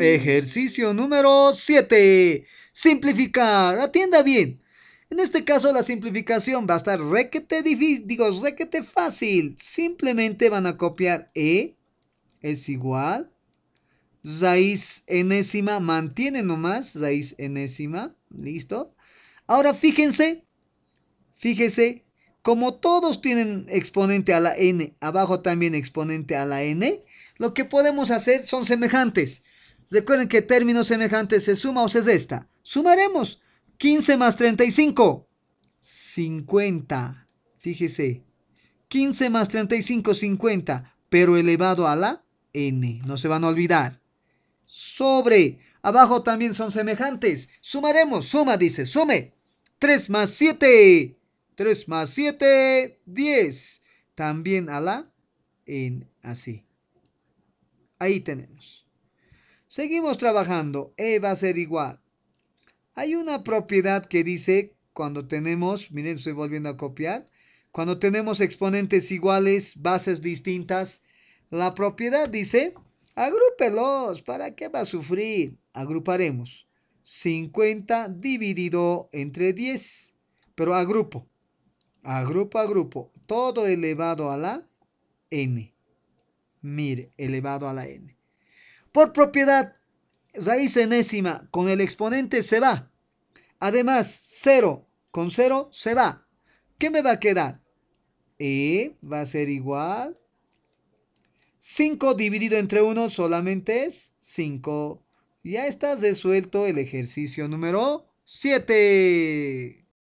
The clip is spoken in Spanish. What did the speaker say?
Ejercicio número 7. Simplificar. Atienda bien. En este caso la simplificación va a estar requete difícil, digo requete fácil. Simplemente van a copiar E es igual. Raíz enésima, mantiene nomás raíz enésima. Listo. Ahora fíjense, fíjese, como todos tienen exponente a la n, abajo también exponente a la n, lo que podemos hacer son semejantes. Recuerden que términos semejantes se suma o se resta. Sumaremos 15 más 35, 50. Fíjese, 15 más 35, 50, pero elevado a la n. No se van a olvidar. Sobre, abajo también son semejantes. Sumaremos, suma, dice, sume. 3 más 7, 3 más 7, 10. También a la n, así. Ahí tenemos. Seguimos trabajando, E va a ser igual. Hay una propiedad que dice cuando tenemos, miren, estoy volviendo a copiar, cuando tenemos exponentes iguales, bases distintas, la propiedad dice, agrúpelos, ¿para qué va a sufrir? Agruparemos 50 dividido entre 10, pero agrupo, agrupo, agrupo, todo elevado a la n. Mire, elevado a la n por propiedad raíz enésima con el exponente se va. Además, 0 con 0 se va. ¿Qué me va a quedar? E va a ser igual. 5 dividido entre 1 solamente es 5. Ya está resuelto el ejercicio número 7.